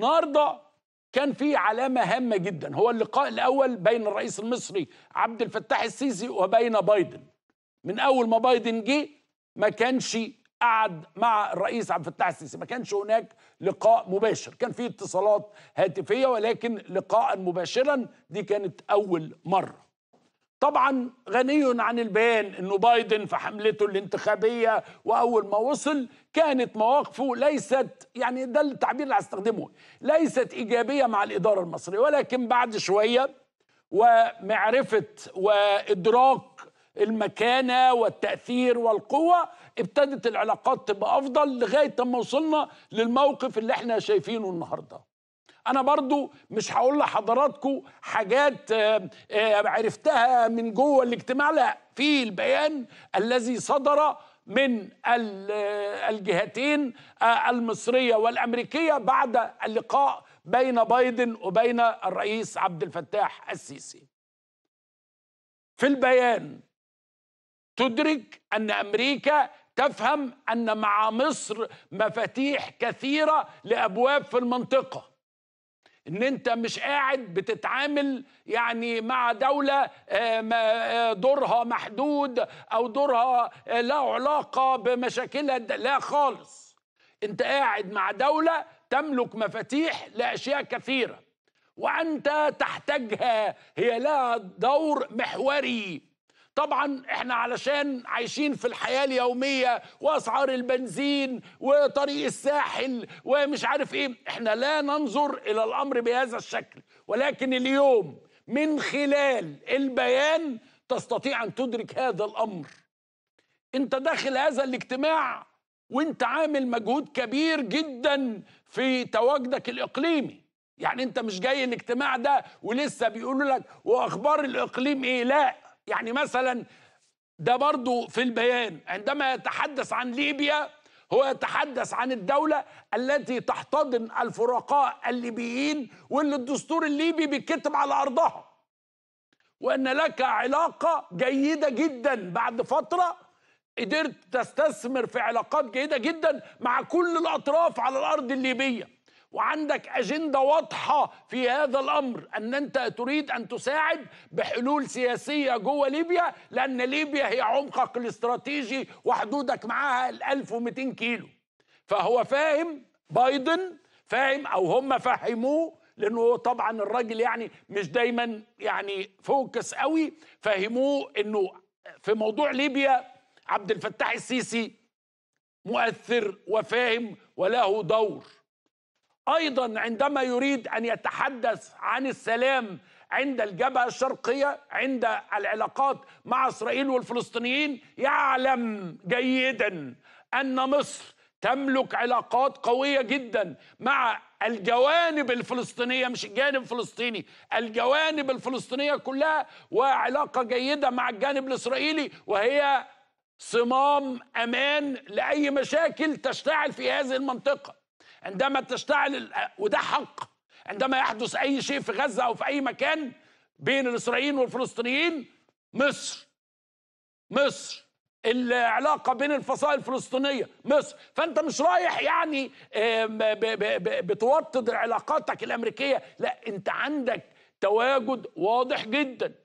النهارده كان في علامة هامة جدا هو اللقاء الأول بين الرئيس المصري عبد الفتاح السيسي وبين بايدن من أول ما بايدن جه ما كانش قعد مع الرئيس عبد الفتاح السيسي ما كانش هناك لقاء مباشر كان في اتصالات هاتفية ولكن لقاء مباشرا دي كانت أول مرة طبعا غني عن البيان انه بايدن في حملته الانتخابيه واول ما وصل كانت مواقفه ليست يعني ده التعبير اللي هستخدمه ليست ايجابيه مع الاداره المصريه ولكن بعد شويه ومعرفه وادراك المكانه والتاثير والقوه ابتدت العلاقات تبقى افضل لغايه ما وصلنا للموقف اللي احنا شايفينه النهارده انا برضو مش هقول لحضراتكم حاجات آه، آه، عرفتها من جوه الاجتماع لا في البيان الذي صدر من الجهتين آه، المصريه والامريكيه بعد اللقاء بين بايدن وبين الرئيس عبد الفتاح السيسي في البيان تدرك ان امريكا تفهم ان مع مصر مفاتيح كثيره لابواب في المنطقه ان انت مش قاعد بتتعامل يعني مع دوله آه، آه، دورها محدود او دورها آه، لا علاقه بمشاكلها لا خالص انت قاعد مع دوله تملك مفاتيح لاشياء كثيره وانت تحتاجها هي لها دور محوري طبعا احنا علشان عايشين في الحياه اليوميه واسعار البنزين وطريق الساحل ومش عارف ايه احنا لا ننظر الى الامر بهذا الشكل ولكن اليوم من خلال البيان تستطيع ان تدرك هذا الامر انت داخل هذا الاجتماع وانت عامل مجهود كبير جدا في تواجدك الاقليمي يعني انت مش جاي الاجتماع ده ولسه بيقولوا لك واخبار الاقليم ايه لا يعني مثلا ده برضو في البيان عندما يتحدث عن ليبيا هو يتحدث عن الدولة التي تحتضن الفرقاء الليبيين واللي الدستور الليبي بيتكتب على أرضها وأن لك علاقة جيدة جدا بعد فترة قدرت تستثمر في علاقات جيدة جدا مع كل الأطراف على الأرض الليبية وعندك أجندة واضحة في هذا الأمر أن أنت تريد أن تساعد بحلول سياسية جوه ليبيا لأن ليبيا هي عمقك الاستراتيجي وحدودك معاها ال 1200 كيلو فهو فاهم بايدن فاهم أو هم فهموه لانه طبعا الراجل يعني مش دايما يعني فوكس قوي فهموه انه في موضوع ليبيا عبد الفتاح السيسي مؤثر وفاهم وله دور ايضا عندما يريد ان يتحدث عن السلام عند الجبهه الشرقيه عند العلاقات مع اسرائيل والفلسطينيين يعلم جيدا ان مصر تملك علاقات قويه جدا مع الجوانب الفلسطينيه مش الجانب الفلسطيني الجوانب الفلسطينيه كلها وعلاقه جيده مع الجانب الاسرائيلي وهي صمام امان لاي مشاكل تشتعل في هذه المنطقه عندما تشتعل وده حق عندما يحدث أي شيء في غزة أو في أي مكان بين الإسرائيليين والفلسطينيين مصر مصر العلاقة بين الفصائل الفلسطينية مصر فأنت مش رايح يعني آه، بتوطد علاقاتك الأمريكية لا أنت عندك تواجد واضح جدا